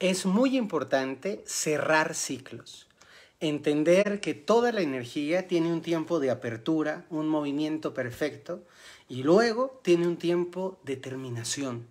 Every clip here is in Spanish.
es muy importante cerrar ciclos. Entender que toda la energía tiene un tiempo de apertura, un movimiento perfecto y luego tiene un tiempo de terminación.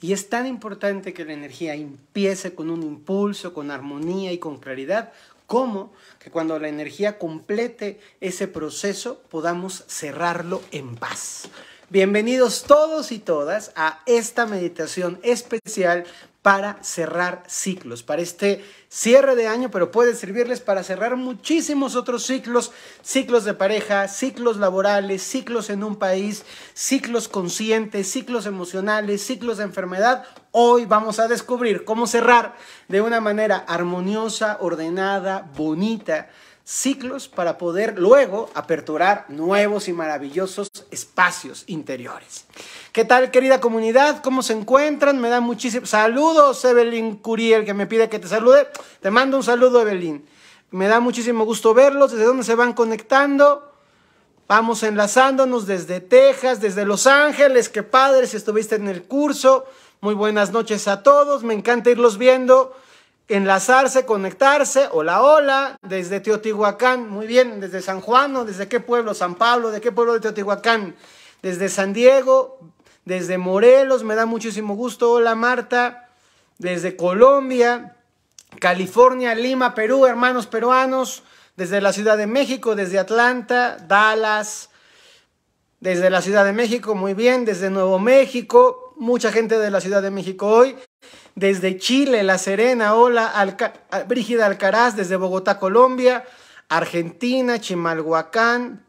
Y es tan importante que la energía empiece con un impulso, con armonía y con claridad, como que cuando la energía complete ese proceso podamos cerrarlo en paz. Bienvenidos todos y todas a esta meditación especial para cerrar ciclos, para este cierre de año, pero puede servirles para cerrar muchísimos otros ciclos, ciclos de pareja, ciclos laborales, ciclos en un país, ciclos conscientes, ciclos emocionales, ciclos de enfermedad. Hoy vamos a descubrir cómo cerrar de una manera armoniosa, ordenada, bonita ciclos para poder luego aperturar nuevos y maravillosos espacios interiores. ¿Qué tal, querida comunidad? ¿Cómo se encuentran? Me da muchísimos saludos, Evelyn Curiel, que me pide que te salude. Te mando un saludo, Evelyn. Me da muchísimo gusto verlos. ¿Desde dónde se van conectando? Vamos enlazándonos desde Texas, desde Los Ángeles. Qué padre si estuviste en el curso. Muy buenas noches a todos. Me encanta irlos viendo enlazarse, conectarse, hola, hola, desde Teotihuacán, muy bien, desde San Juan, desde qué pueblo, San Pablo, de qué pueblo de Teotihuacán, desde San Diego, desde Morelos, me da muchísimo gusto, hola Marta, desde Colombia, California, Lima, Perú, hermanos peruanos, desde la Ciudad de México, desde Atlanta, Dallas, desde la Ciudad de México, muy bien, desde Nuevo México, mucha gente de la Ciudad de México hoy. Desde Chile, La Serena, hola, ah, Brígida Alcaraz, desde Bogotá, Colombia, Argentina, Chimalhuacán.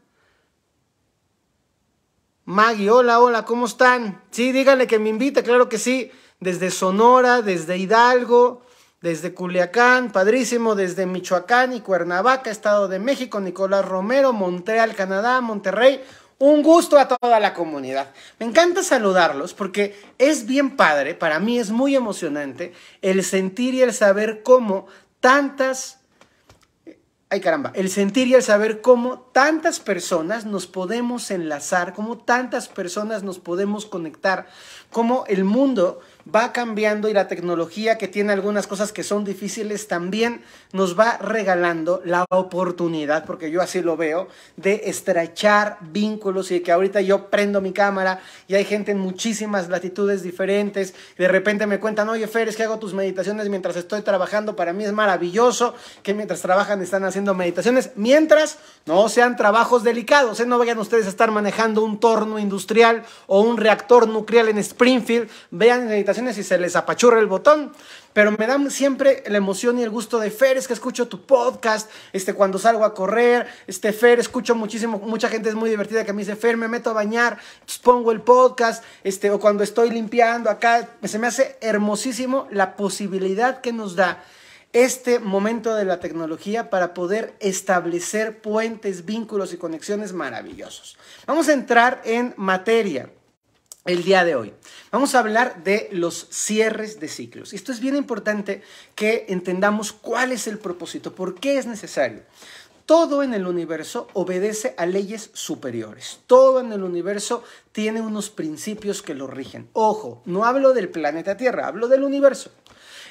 Maggie, hola, hola, ¿cómo están? Sí, díganle que me invite, claro que sí. Desde Sonora, desde Hidalgo, desde Culiacán, padrísimo, desde Michoacán y Cuernavaca, Estado de México, Nicolás Romero, Montreal, Canadá, Monterrey. Un gusto a toda la comunidad. Me encanta saludarlos porque es bien padre, para mí es muy emocionante el sentir y el saber cómo tantas... Ay caramba, el sentir y el saber cómo tantas personas nos podemos enlazar, cómo tantas personas nos podemos conectar, cómo el mundo va cambiando y la tecnología que tiene algunas cosas que son difíciles también nos va regalando la oportunidad, porque yo así lo veo, de estrechar vínculos y de que ahorita yo prendo mi cámara y hay gente en muchísimas latitudes diferentes, de repente me cuentan, oye Fer, es que hago tus meditaciones mientras estoy trabajando, para mí es maravilloso que mientras trabajan están haciendo meditaciones, mientras no sean trabajos delicados, ¿eh? no vayan ustedes a estar manejando un torno industrial o un reactor nuclear en Springfield, vean meditaciones y se les apachurra el botón. Pero me dan siempre la emoción y el gusto de Fer, es que escucho tu podcast, este, cuando salgo a correr, este, Fer, escucho muchísimo, mucha gente es muy divertida que me dice, Fer, me meto a bañar, pongo el podcast, este, o cuando estoy limpiando acá, se me hace hermosísimo la posibilidad que nos da este momento de la tecnología para poder establecer puentes, vínculos y conexiones maravillosos. Vamos a entrar en materia el día de hoy. Vamos a hablar de los cierres de ciclos. Esto es bien importante que entendamos cuál es el propósito, por qué es necesario. Todo en el universo obedece a leyes superiores. Todo en el universo tiene unos principios que lo rigen. Ojo, no hablo del planeta Tierra, hablo del universo.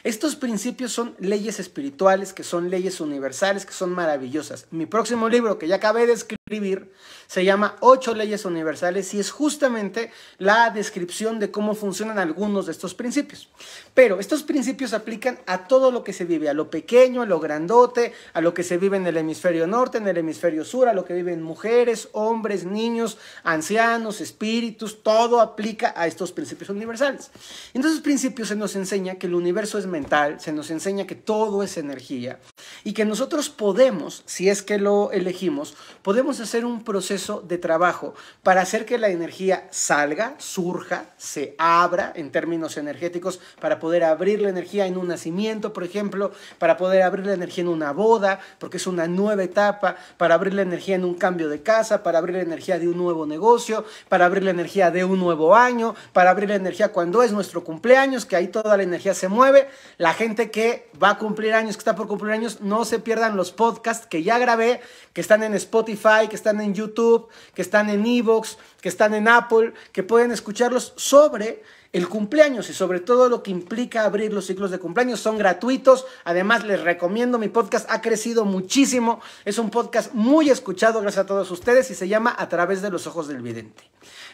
Estos principios son leyes espirituales, que son leyes universales, que son maravillosas. Mi próximo libro, que ya acabé de escribir, escribir, se llama Ocho Leyes Universales y es justamente la descripción de cómo funcionan algunos de estos principios. Pero estos principios aplican a todo lo que se vive, a lo pequeño, a lo grandote, a lo que se vive en el hemisferio norte, en el hemisferio sur, a lo que viven mujeres, hombres, niños, ancianos, espíritus, todo aplica a estos principios universales. En estos principios se nos enseña que el universo es mental, se nos enseña que todo es energía y que nosotros podemos, si es que lo elegimos, podemos hacer un proceso de trabajo para hacer que la energía salga, surja, se abra en términos energéticos, para poder abrir la energía en un nacimiento, por ejemplo, para poder abrir la energía en una boda, porque es una nueva etapa, para abrir la energía en un cambio de casa, para abrir la energía de un nuevo negocio, para abrir la energía de un nuevo año, para abrir la energía cuando es nuestro cumpleaños, que ahí toda la energía se mueve. La gente que va a cumplir años, que está por cumplir años, no no se pierdan los podcasts que ya grabé, que están en Spotify, que están en YouTube, que están en Evox, que están en Apple, que pueden escucharlos sobre el cumpleaños y sobre todo lo que implica abrir los ciclos de cumpleaños. Son gratuitos. Además, les recomiendo mi podcast. Ha crecido muchísimo. Es un podcast muy escuchado gracias a todos ustedes y se llama A través de los ojos del vidente.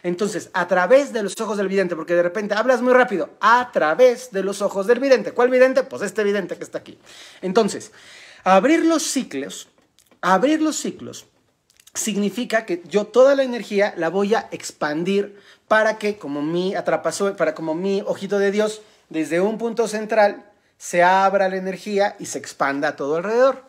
Entonces, a través de los ojos del vidente, porque de repente hablas muy rápido, a través de los ojos del vidente. ¿Cuál vidente? Pues este vidente que está aquí. Entonces, Abrir los ciclos, abrir los ciclos significa que yo toda la energía la voy a expandir para que como mi atrapazo, para como mi ojito de Dios desde un punto central se abra la energía y se expanda a todo alrededor.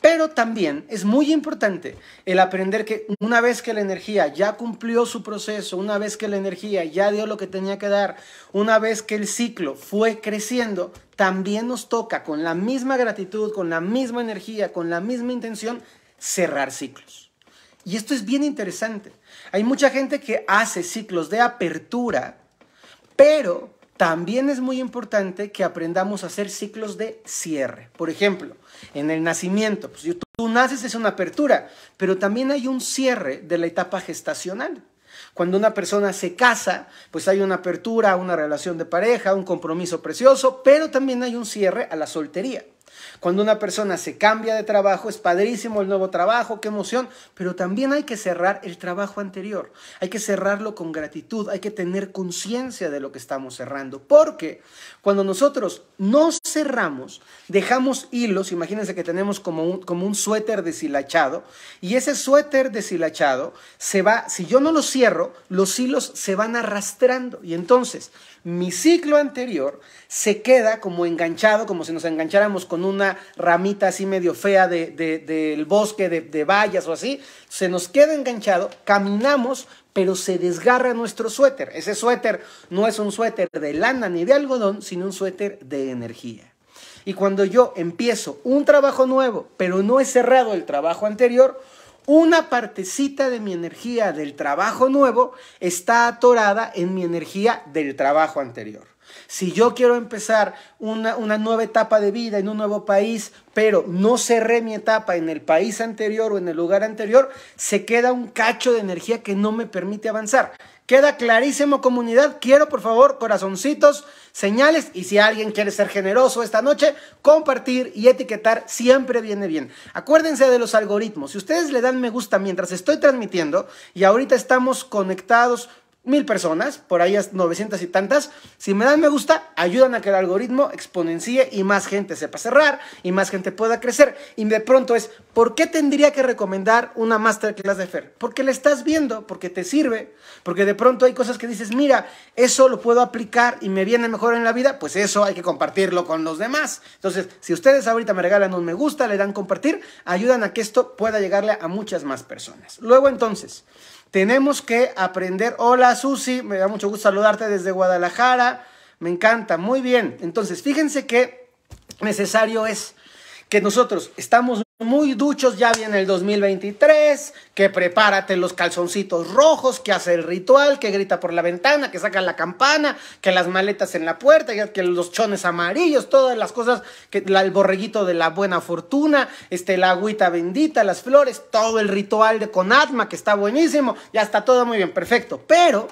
Pero también es muy importante el aprender que una vez que la energía ya cumplió su proceso, una vez que la energía ya dio lo que tenía que dar, una vez que el ciclo fue creciendo, también nos toca con la misma gratitud, con la misma energía, con la misma intención, cerrar ciclos. Y esto es bien interesante. Hay mucha gente que hace ciclos de apertura, pero también es muy importante que aprendamos a hacer ciclos de cierre. Por ejemplo, en el nacimiento, pues, tú naces es una apertura, pero también hay un cierre de la etapa gestacional. Cuando una persona se casa, pues hay una apertura una relación de pareja, un compromiso precioso, pero también hay un cierre a la soltería. Cuando una persona se cambia de trabajo, es padrísimo el nuevo trabajo, qué emoción, pero también hay que cerrar el trabajo anterior. Hay que cerrarlo con gratitud, hay que tener conciencia de lo que estamos cerrando, porque cuando nosotros no cerramos, dejamos hilos, imagínense que tenemos como un, como un suéter deshilachado, y ese suéter deshilachado se va, si yo no lo cierro, los hilos se van arrastrando, y entonces mi ciclo anterior se queda como enganchado, como si nos engancháramos con una ramita así medio fea del bosque de, de vallas o así, se nos queda enganchado, caminamos, pero se desgarra nuestro suéter. Ese suéter no es un suéter de lana ni de algodón, sino un suéter de energía. Y cuando yo empiezo un trabajo nuevo, pero no he cerrado el trabajo anterior, una partecita de mi energía del trabajo nuevo está atorada en mi energía del trabajo anterior. Si yo quiero empezar una, nueva etapa de vida en un nuevo país, pero no cerré mi etapa en el país anterior o en el lugar anterior, se queda un cacho de energía que no me permite avanzar. Queda clarísimo comunidad. Quiero por favor corazoncitos, señales y si alguien quiere ser generoso esta noche, compartir y etiquetar siempre viene bien. Acuérdense de los algoritmos. Si ustedes le dan me gusta mientras estoy transmitiendo y ahorita estamos conectados mil personas, por ahí es 900 y tantas. Si me dan me gusta, ayudan a que el algoritmo exponencie y más gente sepa cerrar y más gente pueda crecer. Y de pronto es, ¿por qué tendría que recomendar una masterclass de Fer? Porque la estás viendo, porque te sirve, porque de pronto hay cosas que dices, mira, eso lo puedo aplicar y me viene mejor en la vida, pues eso hay que compartirlo con los demás. Entonces, si ustedes ahorita me regalan un me gusta, le dan compartir, ayudan a que esto pueda llegarle a muchas más personas. Luego entonces, tenemos que aprender. Hola Susi, me da mucho gusto saludarte desde Guadalajara. Me encanta, muy bien. Entonces, fíjense qué necesario es que nosotros estamos muy duchos ya viene el 2023, que prepárate los calzoncitos rojos, que hace el ritual, que grita por la ventana, que saca la campana, que las maletas en la puerta, que los chones amarillos, todas las cosas, que el borreguito de la buena fortuna, este, la agüita bendita, las flores, todo el ritual de Conatma, que está buenísimo, ya está todo muy bien, perfecto. Pero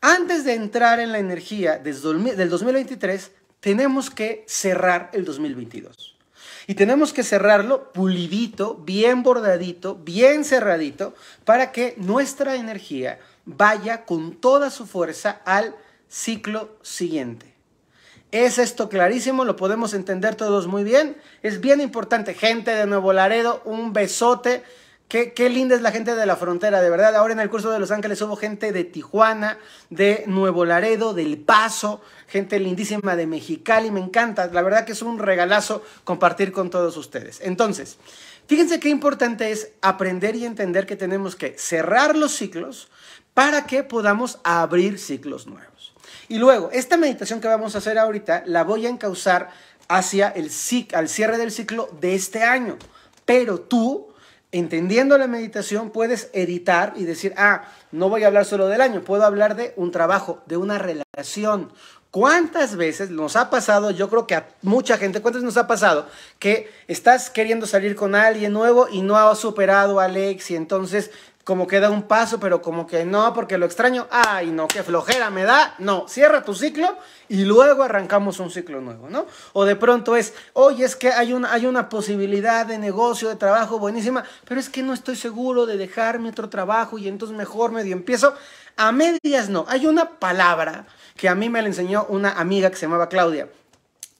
antes de entrar en la energía del 2023, tenemos que cerrar el 2022. Y tenemos que cerrarlo pulidito, bien bordadito, bien cerradito, para que nuestra energía vaya con toda su fuerza al ciclo siguiente. ¿Es esto clarísimo? ¿Lo podemos entender todos muy bien? Es bien importante. Gente de Nuevo Laredo, un besote. Qué, linda es la gente de la frontera, de verdad. Ahora en el curso de Los Ángeles hubo gente de Tijuana, de Nuevo Laredo, del Paso, gente lindísima de Mexicali, me encanta. La verdad que es un regalazo compartir con todos ustedes. Entonces, fíjense qué importante es aprender y entender que tenemos que cerrar los ciclos para que podamos abrir ciclos nuevos. Y luego, esta meditación que vamos a hacer ahorita la voy a encauzar hacia el al cierre del ciclo de este año. Pero tú entendiendo la meditación puedes editar y decir, ah, no voy a hablar solo del año, puedo hablar de un trabajo, de una relación. ¿Cuántas veces nos ha pasado, yo creo que a mucha gente, cuántas nos ha pasado que estás queriendo salir con alguien nuevo y no has superado a Alex y entonces como que da un paso, pero como que no, porque lo extraño, ay no, qué flojera me da, no, cierra tu ciclo y luego arrancamos un ciclo nuevo, ¿no? O de pronto es, oye, es que hay una, hay una posibilidad de negocio, de trabajo buenísima, pero es que no estoy seguro de dejarme otro trabajo y entonces mejor medio empiezo. A medias no, hay una palabra que a mí me la enseñó una amiga que se llamaba Claudia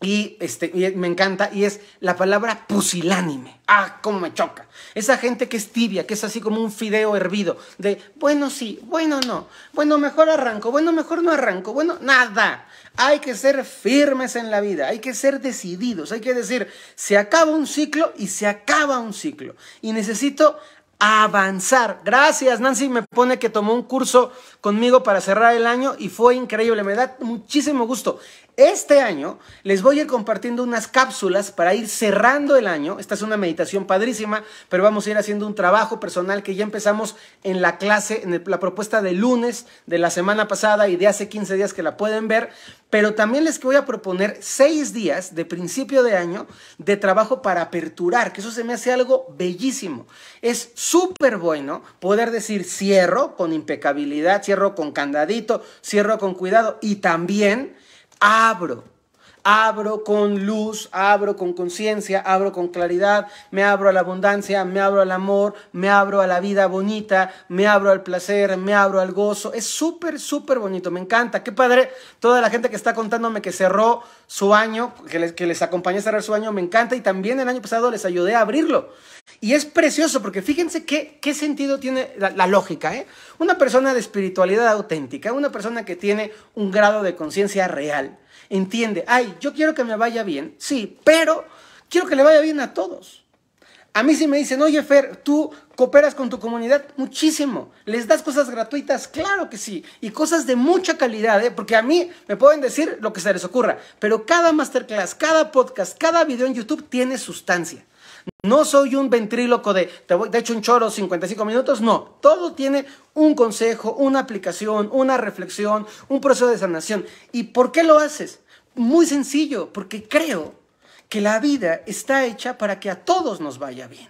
y, este, me encanta, y es la palabra pusilánime. Ah, cómo me choca. Esa gente que es tibia, que es así como un fideo hervido, de bueno sí, bueno no, bueno mejor arranco, bueno mejor no arranco, bueno nada. Hay que ser firmes en la vida, hay que ser decididos, hay que decir, se acaba un ciclo y se acaba un ciclo. Y necesito avanzar. Gracias, Nancy me pone que tomó un curso conmigo para cerrar el año y fue increíble, me da muchísimo gusto. Este año les voy a ir compartiendo unas cápsulas para ir cerrando el año. Esta es una meditación padrísima, pero vamos a ir haciendo un trabajo personal que ya empezamos en la clase, en la propuesta de lunes de la semana pasada y de hace 15 días que la pueden ver pero también les voy a proponer seis días de principio de año de trabajo para aperturar, que eso se me hace algo bellísimo. Es súper bueno poder decir cierro con impecabilidad, cierro con candadito, cierro con cuidado y también abro abro con luz, abro con conciencia, abro con claridad, me abro a la abundancia, me abro al amor, me abro a la vida bonita, me abro al placer, me abro al gozo. Es súper, súper bonito, me encanta. Qué padre, toda la gente que está contándome que cerró su año, que les, que les a cerrar su año, me encanta. Y también el año pasado les ayudé a abrirlo. Y es precioso porque fíjense qué, sentido tiene la, lógica. ¿eh? Una persona de espiritualidad auténtica, una persona que tiene un grado de conciencia real, entiende, ay, yo quiero que me vaya bien, sí, pero quiero que le vaya bien a todos. A mí si me dicen, oye Fer, tú cooperas con tu comunidad muchísimo, les das cosas gratuitas, claro que sí, y cosas de mucha calidad, ¿eh? porque a mí me pueden decir lo que se les ocurra, pero cada masterclass, cada podcast, cada video en YouTube tiene sustancia. No soy un ventríloco de te, voy, un choro 55 minutos, no, todo tiene un consejo, una aplicación, una reflexión, un proceso de sanación. ¿Y por qué lo haces? Muy sencillo, porque creo que la vida está hecha para que a todos nos vaya bien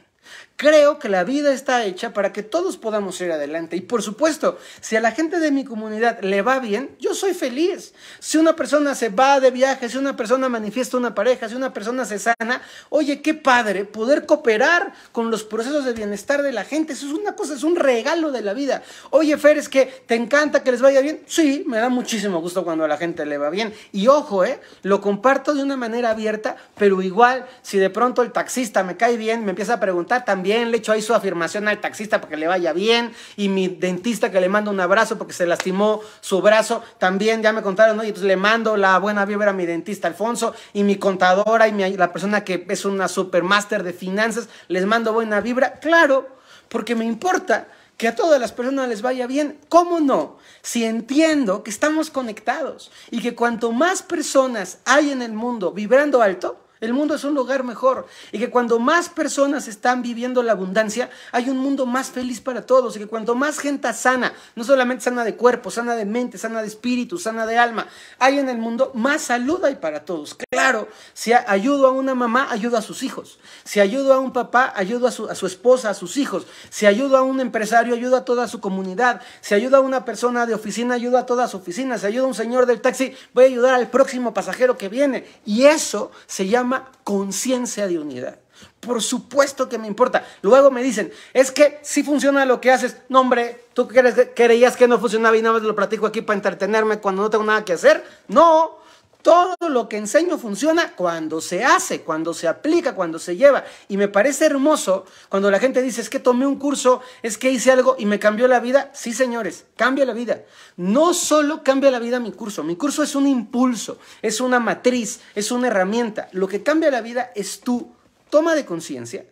Creo que la vida está hecha para que todos podamos ir adelante. Y por supuesto, si a la gente de mi comunidad le va bien, yo soy feliz. Si una persona se va de viaje, si una persona manifiesta una pareja, si una persona se sana, oye, qué padre poder cooperar con los procesos de bienestar de la gente. Eso es una cosa, es un regalo de la vida. Oye, Fer, es que te encanta que les vaya bien. Sí, me da muchísimo gusto cuando a la gente le va bien. Y ojo, ¿eh? Lo comparto de una manera abierta, pero igual, si de pronto el taxista me cae bien, me empieza a preguntar también le echo ahí su afirmación al taxista para que le vaya bien, y mi dentista que le manda un abrazo porque se lastimó su brazo, también ya me contaron, Y entonces le mando la buena vibra a mi dentista Alfonso, y mi contadora, y la persona que es una supermaster de finanzas, les mando buena vibra, claro, porque me importa que a todas las personas les vaya bien. ¿Cómo no? Si entiendo que estamos conectados y que cuanto más personas hay en el mundo vibrando alto, el mundo es un lugar mejor y que cuando más personas están viviendo la abundancia, hay un mundo más feliz para todos y que cuando más gente sana, no solamente sana de cuerpo, sana de mente, sana de espíritu, sana de alma, hay en el mundo, más salud hay para todos. Claro, si ayudo a una mamá, ayudo a sus hijos. Si ayudo a un papá, ayudo a su, esposa, a sus hijos. Si ayudo a un empresario, ayudo a toda su comunidad. Si ayudo a una persona de oficina, ayudo a toda su oficina. Si ayuda a un señor del taxi, voy a ayudar al próximo pasajero que viene. Y eso se llama conciencia de unidad. Por supuesto que me importa. Luego me dicen, es que si funciona lo que haces. No, hombre, ¿tú crees, creías que no funcionaba y nada más lo platico aquí para entretenerme cuando no tengo nada que hacer? No, todo lo que enseño funciona cuando se hace, cuando se aplica, cuando se lleva. Y me parece hermoso cuando la gente dice, es que tomé un curso, es que hice algo y me cambió la vida. Sí, señores, cambia la vida. No solo cambia la vida mi curso, mi curso es un impulso, es una matriz, es una herramienta. Lo que cambia la vida es tu toma de conciencia,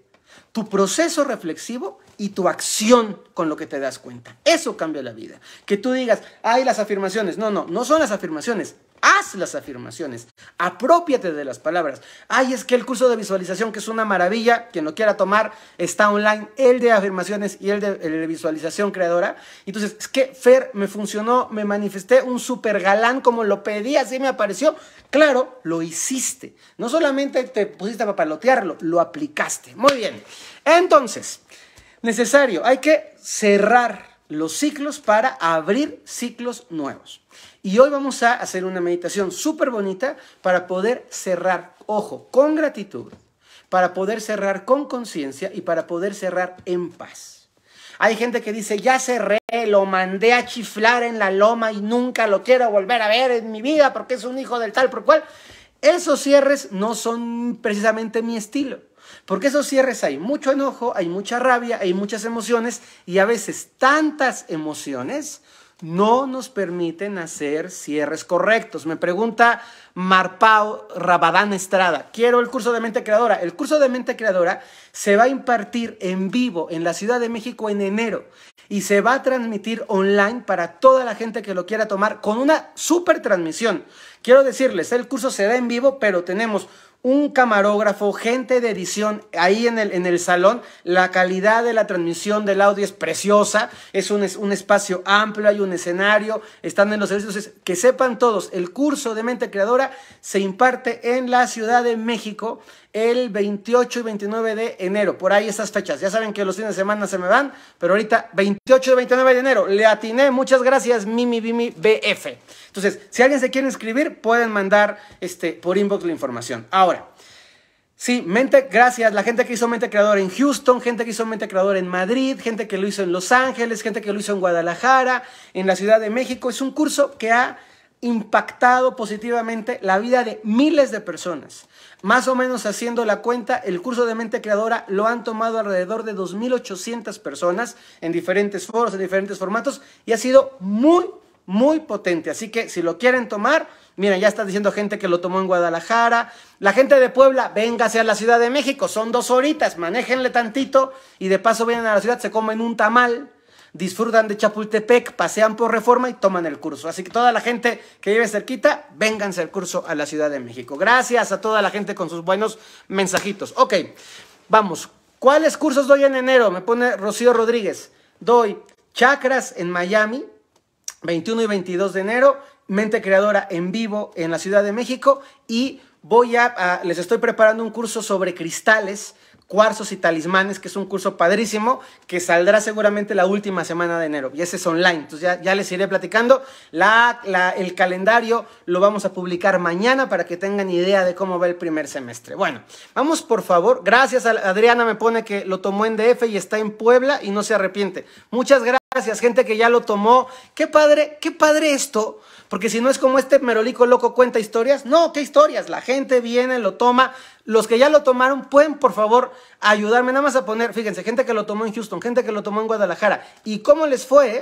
tu proceso reflexivo y tu acción con lo que te das cuenta. Eso cambia la vida. Que tú digas, hay las afirmaciones. No, no, no son las afirmaciones. Haz las afirmaciones, apropiate de las palabras. Ay, es que el curso de visualización, que es una maravilla, quien lo quiera tomar, está online, el de afirmaciones y el de, visualización creadora. Entonces, es que Fer me funcionó, me manifesté un súper galán como lo pedí, así me apareció. Claro, lo hiciste. No solamente te pusiste a papalotearlo, lo aplicaste. Muy bien. Entonces, necesario, hay que cerrar los ciclos para abrir ciclos nuevos. Y hoy vamos a hacer una meditación súper bonita para poder cerrar, ojo, con gratitud, para poder cerrar con conciencia y para poder cerrar en paz. Hay gente que dice, ya cerré, lo mandé a chiflar en la loma y nunca lo quiero volver a ver en mi vida porque es un hijo del tal por cual. Esos cierres no son precisamente mi estilo. Porque esos cierres hay mucho enojo, hay mucha rabia, hay muchas emociones y a veces tantas emociones no nos permiten hacer cierres correctos. Me pregunta Marpao Rabadán Estrada, quiero el curso de mente creadora. El curso de mente creadora se va a impartir en vivo en la Ciudad de México en enero y se va a transmitir online para toda la gente que lo quiera tomar con una super transmisión. Quiero decirles, el curso se da en vivo, pero tenemos un camarógrafo, gente de edición ahí en el, en el salón. La calidad de la transmisión del audio es preciosa, es un, un espacio amplio, hay un escenario, están en los servicios. que sepan todos, el curso de mente creadora se imparte en la Ciudad de México el 28 y 29 de enero, por ahí esas fechas. Ya saben que los fines de semana se me van, pero ahorita 28 y 29 de enero, le atiné, muchas gracias, Mimi Bimi BF. Entonces, si alguien se quiere inscribir, pueden mandar este, por inbox la información. Ahora, Sí, mente, gracias. La gente que hizo mente creador en Houston, gente que hizo mente creador en Madrid, gente que lo hizo en Los Ángeles, gente que lo hizo en Guadalajara, en la Ciudad de México. Es un curso que ha impactado positivamente la vida de miles de personas. Más o menos haciendo la cuenta, el curso de mente creadora lo han tomado alrededor de 2.800 personas en diferentes foros, en diferentes formatos, y ha sido muy, muy potente. Así que si lo quieren tomar, miren, ya está diciendo gente que lo tomó en Guadalajara. La gente de Puebla, véngase a la Ciudad de México, son dos horitas, manéjenle tantito y de paso vienen a la ciudad, se comen un tamal disfrutan de Chapultepec, pasean por reforma y toman el curso. Así que toda la gente que vive cerquita, vénganse al curso a la Ciudad de México. Gracias a toda la gente con sus buenos mensajitos. Ok, vamos. ¿Cuáles cursos doy en enero? Me pone Rocío Rodríguez. Doy Chakras en Miami, 21 y 22 de enero, Mente Creadora en vivo en la Ciudad de México y voy a les estoy preparando un curso sobre cristales Cuarzos y Talismanes, que es un curso padrísimo que saldrá seguramente la última semana de enero. Y ese es online, entonces ya, les iré platicando. La, el calendario lo vamos a publicar mañana para que tengan idea de cómo va el primer semestre. Bueno, vamos por favor. Gracias a Adriana, me pone que lo tomó en DF y está en Puebla y no se arrepiente. Muchas gracias, gente que ya lo tomó. Qué padre, qué padre esto porque si no es como este merolico loco cuenta historias, no, ¿qué historias? La gente viene, lo toma. Los que ya lo tomaron, pueden por favor ayudarme nada más a poner, fíjense, gente que lo tomó en Houston, gente que lo tomó en Guadalajara. ¿Y cómo les fue?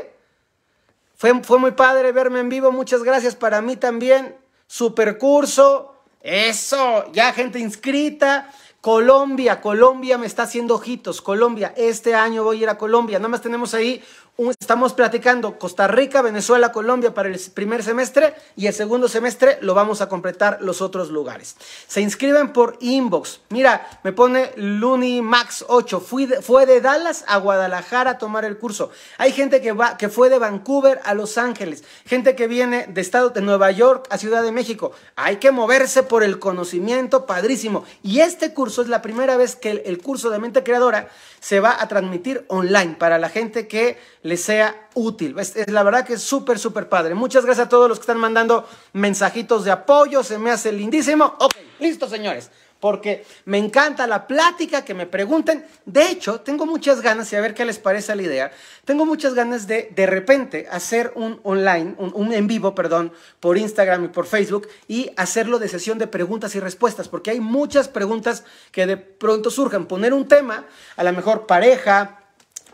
Eh? Fue, muy padre verme en vivo, muchas gracias para mí también. Su curso, eso, ya gente inscrita. Colombia, Colombia me está haciendo ojitos. Colombia, este año voy a ir a Colombia. Nada más tenemos ahí un, Estamos platicando Costa Rica, Venezuela, Colombia para el primer semestre y el segundo semestre lo vamos a completar los otros lugares. Se inscriben por inbox. Mira, me pone Luni Max 8. Fui fue de Dallas a Guadalajara a tomar el curso. Hay gente que, va, que fue de Vancouver a Los Ángeles. Gente que viene de estado de Nueva York a Ciudad de México. Hay que moverse por el conocimiento padrísimo. Y este curso es la primera vez que el, curso de mente creadora se va a transmitir online para la gente que le sea útil. Es, la verdad que es súper, súper padre. Muchas gracias a todos los que están mandando mensajitos de apoyo. Se me hace lindísimo. Ok, listo, señores. Porque me encanta la plática, que me pregunten. De hecho, tengo muchas ganas, y a ver qué les parece la idea, tengo muchas ganas de de repente hacer un online, un, en vivo, perdón, por Instagram y por Facebook, y hacerlo de sesión de preguntas y respuestas, porque hay muchas preguntas que de pronto surjan. Poner un tema, a lo mejor pareja,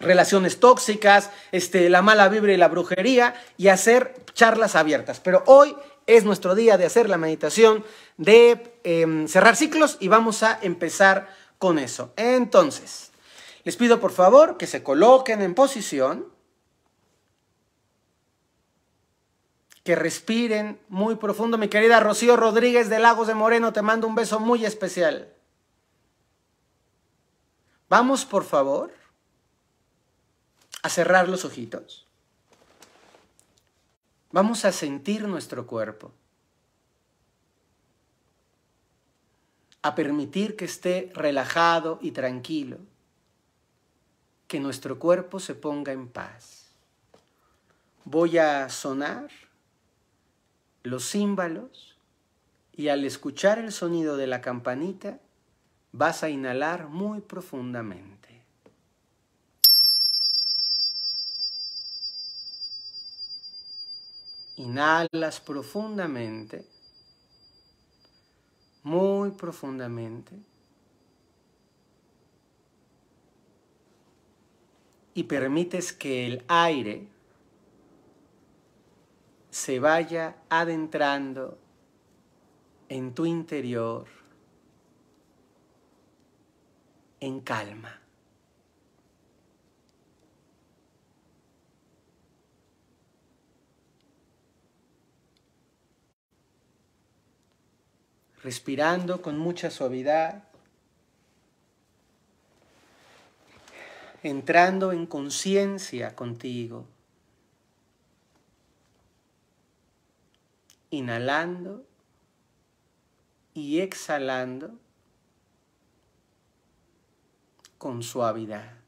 relaciones tóxicas, este, la mala vibra y la brujería y hacer charlas abiertas. Pero hoy es nuestro día de hacer la meditación, de em, cerrar ciclos y vamos a empezar con eso. Entonces, les pido por favor que se coloquen en posición, que respiren muy profundo. Mi querida Rocío Rodríguez de Lagos de Moreno, te mando un beso muy especial. Vamos por favor a cerrar los ojitos. Vamos a sentir nuestro cuerpo. A permitir que esté relajado y tranquilo. Que nuestro cuerpo se ponga en paz. Voy a sonar los címbalos y al escuchar el sonido de la campanita vas a inhalar muy profundamente. Inhalas profundamente, muy profundamente. Y permites que el aire se vaya adentrando en tu interior en calma. respirando con mucha suavidad, entrando en conciencia contigo, inhalando y exhalando con suavidad.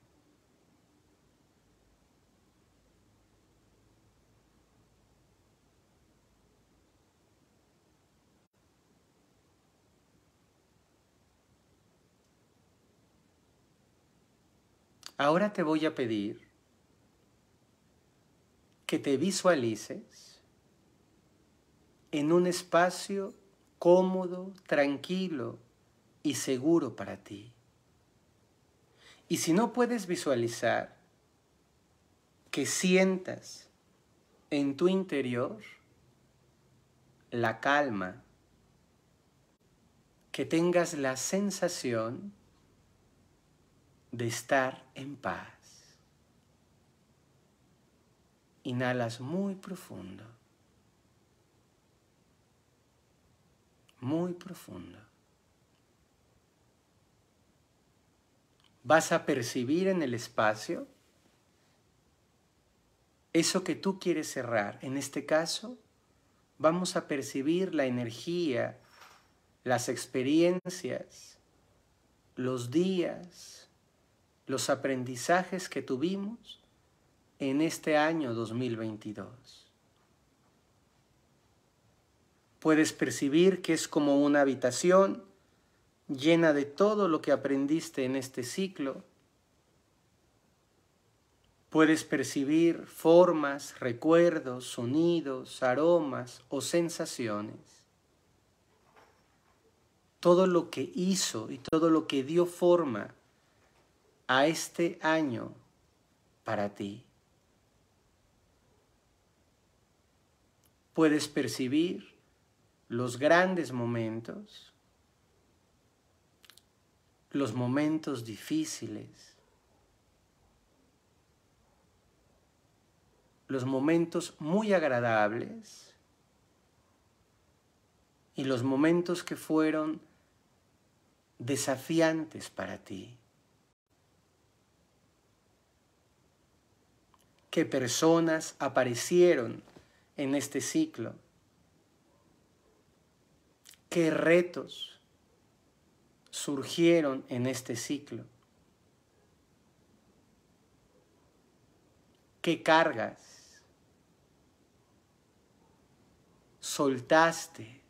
Ahora te voy a pedir que te visualices en un espacio cómodo, tranquilo y seguro para ti. Y si no puedes visualizar, que sientas en tu interior la calma, que tengas la sensación de estar en paz. Inhalas muy profundo. Muy profundo. Vas a percibir en el espacio eso que tú quieres cerrar. En este caso, vamos a percibir la energía, las experiencias, los días, los aprendizajes que tuvimos en este año 2022. Puedes percibir que es como una habitación llena de todo lo que aprendiste en este ciclo. Puedes percibir formas, recuerdos, sonidos, aromas o sensaciones. Todo lo que hizo y todo lo que dio forma a este año para ti. Puedes percibir los grandes momentos, los momentos difíciles, los momentos muy agradables y los momentos que fueron desafiantes para ti. ¿Qué personas aparecieron en este ciclo. ¿Qué retos surgieron en este ciclo? ¿Qué cargas soltaste?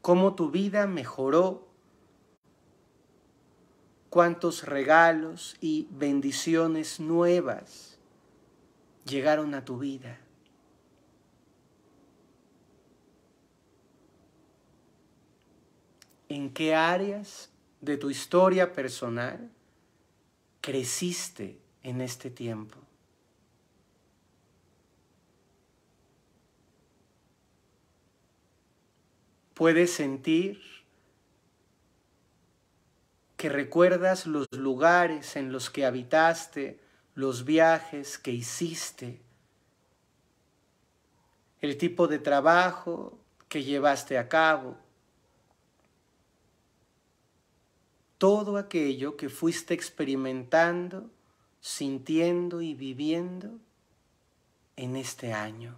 ¿Cómo tu vida mejoró cuántos regalos y bendiciones nuevas llegaron a tu vida. ¿En qué áreas de tu historia personal creciste en este tiempo? Puedes sentir que recuerdas los lugares en los que habitaste, los viajes que hiciste, el tipo de trabajo que llevaste a cabo, todo aquello que fuiste experimentando, sintiendo y viviendo en este año.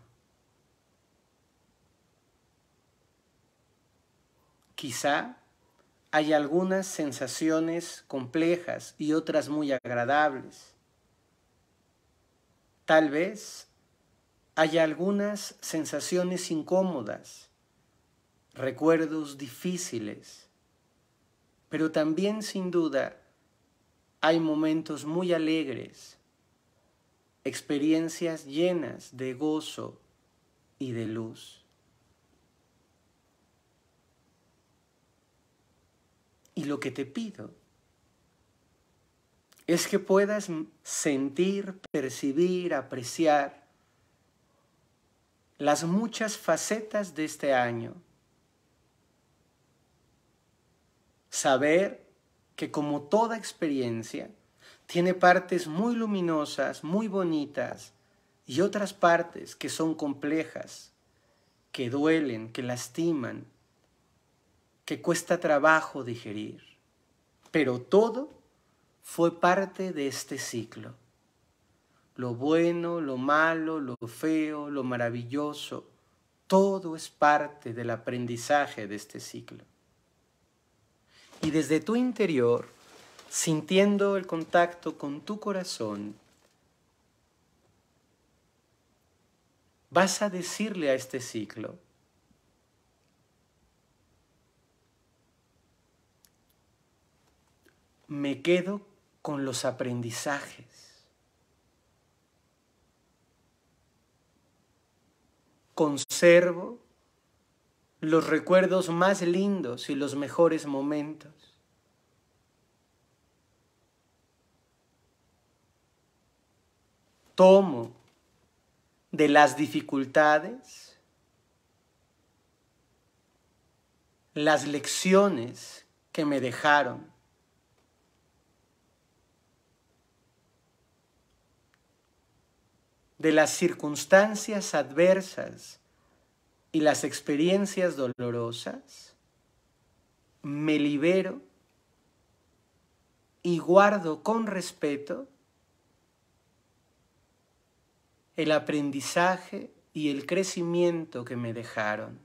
Quizá hay algunas sensaciones complejas y otras muy agradables. Tal vez hay algunas sensaciones incómodas, recuerdos difíciles, pero también sin duda hay momentos muy alegres, experiencias llenas de gozo y de luz. Y lo que te pido es que puedas sentir, percibir, apreciar las muchas facetas de este año. Saber que como toda experiencia, tiene partes muy luminosas, muy bonitas, y otras partes que son complejas, que duelen, que lastiman, que cuesta trabajo digerir, pero todo fue parte de este ciclo. Lo bueno, lo malo, lo feo, lo maravilloso, todo es parte del aprendizaje de este ciclo. Y desde tu interior, sintiendo el contacto con tu corazón, vas a decirle a este ciclo, me quedo con los aprendizajes. Conservo los recuerdos más lindos y los mejores momentos. Tomo de las dificultades las lecciones que me dejaron de las circunstancias adversas y las experiencias dolorosas, me libero y guardo con respeto el aprendizaje y el crecimiento que me dejaron.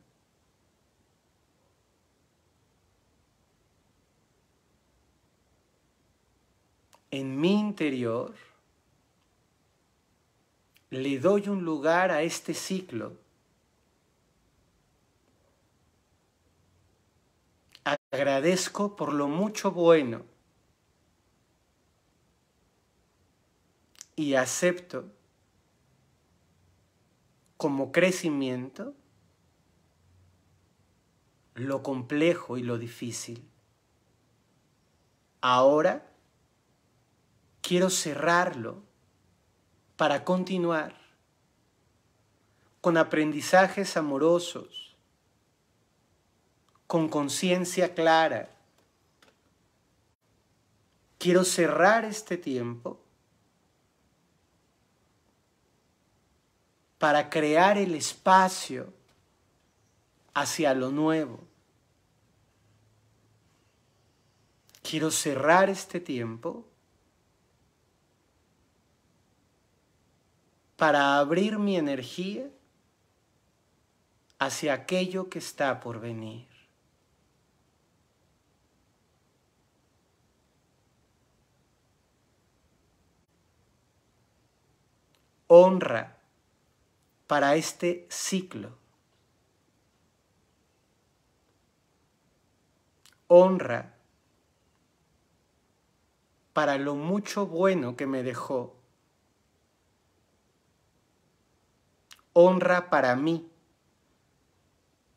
En mi interior le doy un lugar a este ciclo. Agradezco por lo mucho bueno y acepto como crecimiento lo complejo y lo difícil. Ahora quiero cerrarlo para continuar con aprendizajes amorosos, con conciencia clara. Quiero cerrar este tiempo para crear el espacio hacia lo nuevo. Quiero cerrar este tiempo para abrir mi energía hacia aquello que está por venir. Honra para este ciclo. Honra para lo mucho bueno que me dejó honra para mí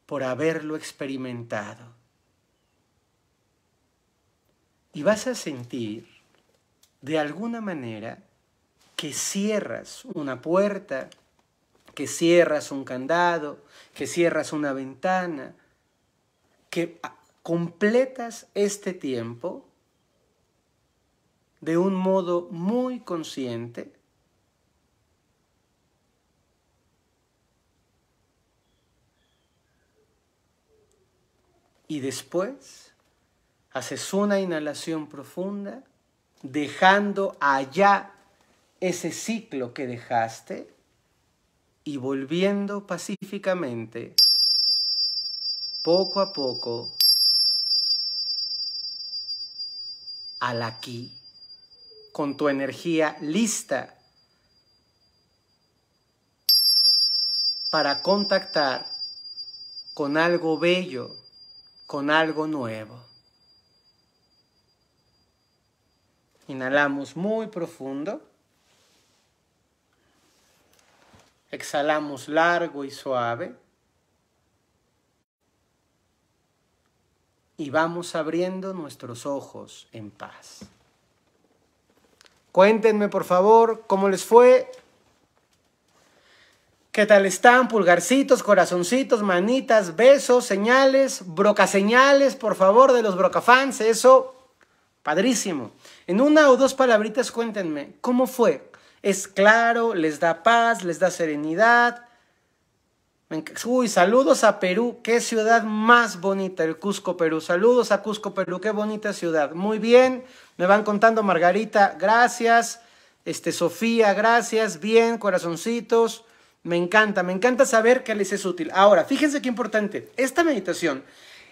por haberlo experimentado. Y vas a sentir, de alguna manera, que cierras una puerta, que cierras un candado, que cierras una ventana, que completas este tiempo de un modo muy consciente y después haces una inhalación profunda, dejando allá ese ciclo que dejaste y volviendo pacíficamente, poco a poco, al aquí, con tu energía lista para contactar con algo bello con algo nuevo. Inhalamos muy profundo. Exhalamos largo y suave. Y vamos abriendo nuestros ojos en paz. Cuéntenme por favor cómo les fue ¿Qué tal están? Pulgarcitos, corazoncitos, manitas, besos, señales, brocaseñales, por favor, de los broca fans, eso, padrísimo. En una o dos palabritas cuéntenme, ¿cómo fue? ¿Es claro? ¿Les da paz? ¿Les da serenidad? Uy, saludos a Perú, qué ciudad más bonita, el Cusco, Perú. Saludos a Cusco, Perú, qué bonita ciudad. Muy bien, me van contando Margarita, gracias. Este, Sofía, gracias. Bien, corazoncitos. Me encanta, me encanta saber que les es útil. Ahora, fíjense qué importante. Esta meditación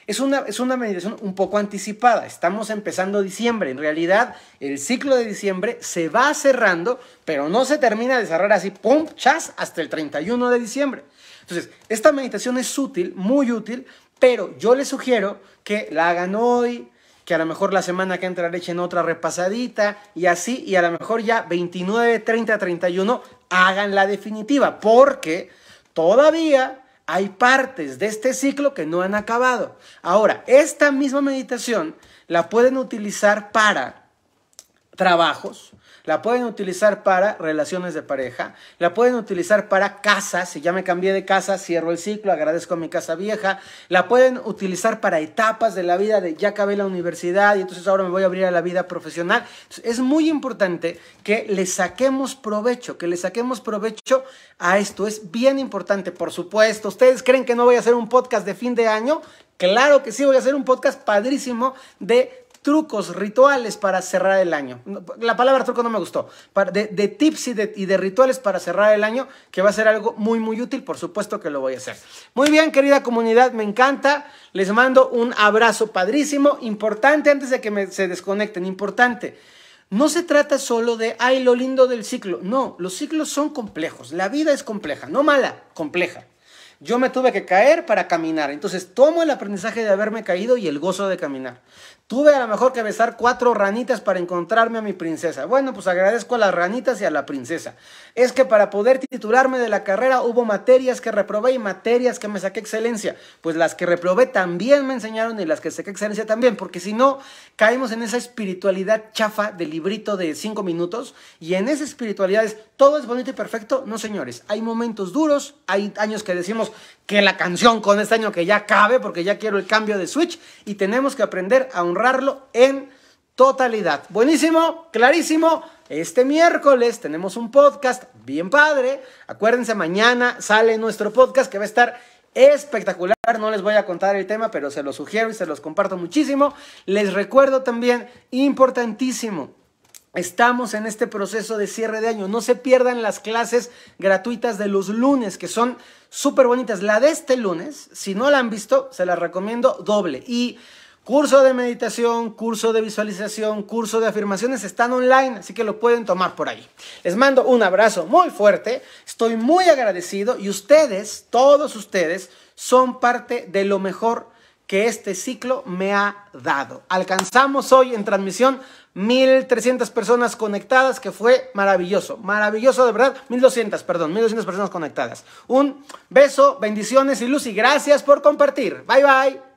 es una, meditación un poco anticipada. Estamos empezando diciembre. En realidad, el ciclo de diciembre se va cerrando, pero no se termina de cerrar así, ¡pum! ¡Chas! hasta el 31 de diciembre. Entonces, esta meditación es útil, muy útil, pero yo les sugiero que la hagan hoy, que a lo mejor la semana que entra le echen otra repasadita y así, y a lo mejor ya 29, 30, 31 hagan la definitiva, porque todavía hay partes de este ciclo que no han acabado. Ahora, esta misma meditación la pueden utilizar para trabajos, la pueden utilizar para relaciones de pareja, la pueden utilizar para casa, si ya me cambié de casa, cierro el ciclo, agradezco a mi casa vieja, la pueden utilizar para etapas de la vida de ya acabé la universidad y entonces ahora me voy a abrir a la vida profesional. es muy importante que le saquemos provecho, que le saquemos provecho a esto, es bien importante, por supuesto. ¿Ustedes creen que no voy a hacer un podcast de fin de año? Claro que sí, voy a hacer un podcast padrísimo de trucos, rituales para cerrar el año. La palabra truco no me gustó. De, tips y de, rituales para cerrar el año, que va a ser algo muy, muy útil. Por supuesto que lo voy a hacer. Muy bien, querida comunidad, me encanta. Les mando un abrazo padrísimo. Importante, antes de que se desconecten, importante. No se trata solo de, ay, lo lindo del ciclo. No, los ciclos son complejos. La vida es compleja, no mala, compleja. Yo me tuve que caer para caminar. Entonces tomo el aprendizaje de haberme caído y el gozo de caminar. Tuve a lo mejor que besar cuatro ranitas para encontrarme a mi princesa. Bueno, pues agradezco a las ranitas y a la princesa. Es que para poder titularme de la carrera hubo materias que reprobé y materias que me saqué excelencia. Pues las que reprobé también me enseñaron y las que saqué excelencia también, porque si no, caemos en esa espiritualidad chafa de librito de cinco minutos y en esa espiritualidad todo es bonito y perfecto. No, señores, hay momentos duros, hay años que decimos que la canción con este año que ya cabe, porque ya quiero el cambio de Switch, y tenemos que aprender a honrarlo en totalidad. Buenísimo, clarísimo. Este miércoles tenemos un podcast bien padre. Acuérdense, mañana sale nuestro podcast que va a estar espectacular. No les voy a contar el tema, pero se lo sugiero y se los comparto muchísimo. Les recuerdo también, importantísimo, Estamos en este proceso de cierre de año. No se pierdan las clases gratuitas de los lunes, que son súper bonitas. La de este lunes, si no la han visto, se la recomiendo doble. Y curso de meditación, curso de visualización, curso de afirmaciones están online, así que lo pueden tomar por ahí. Les mando un abrazo muy fuerte. Estoy muy agradecido y ustedes, todos ustedes, son parte de lo mejor que este ciclo me ha dado. Alcanzamos hoy en transmisión 1.300 personas conectadas, que fue maravilloso, maravilloso de verdad, 1.200, perdón, 1.200 personas conectadas. Un beso, bendiciones y luz y gracias por compartir. Bye bye.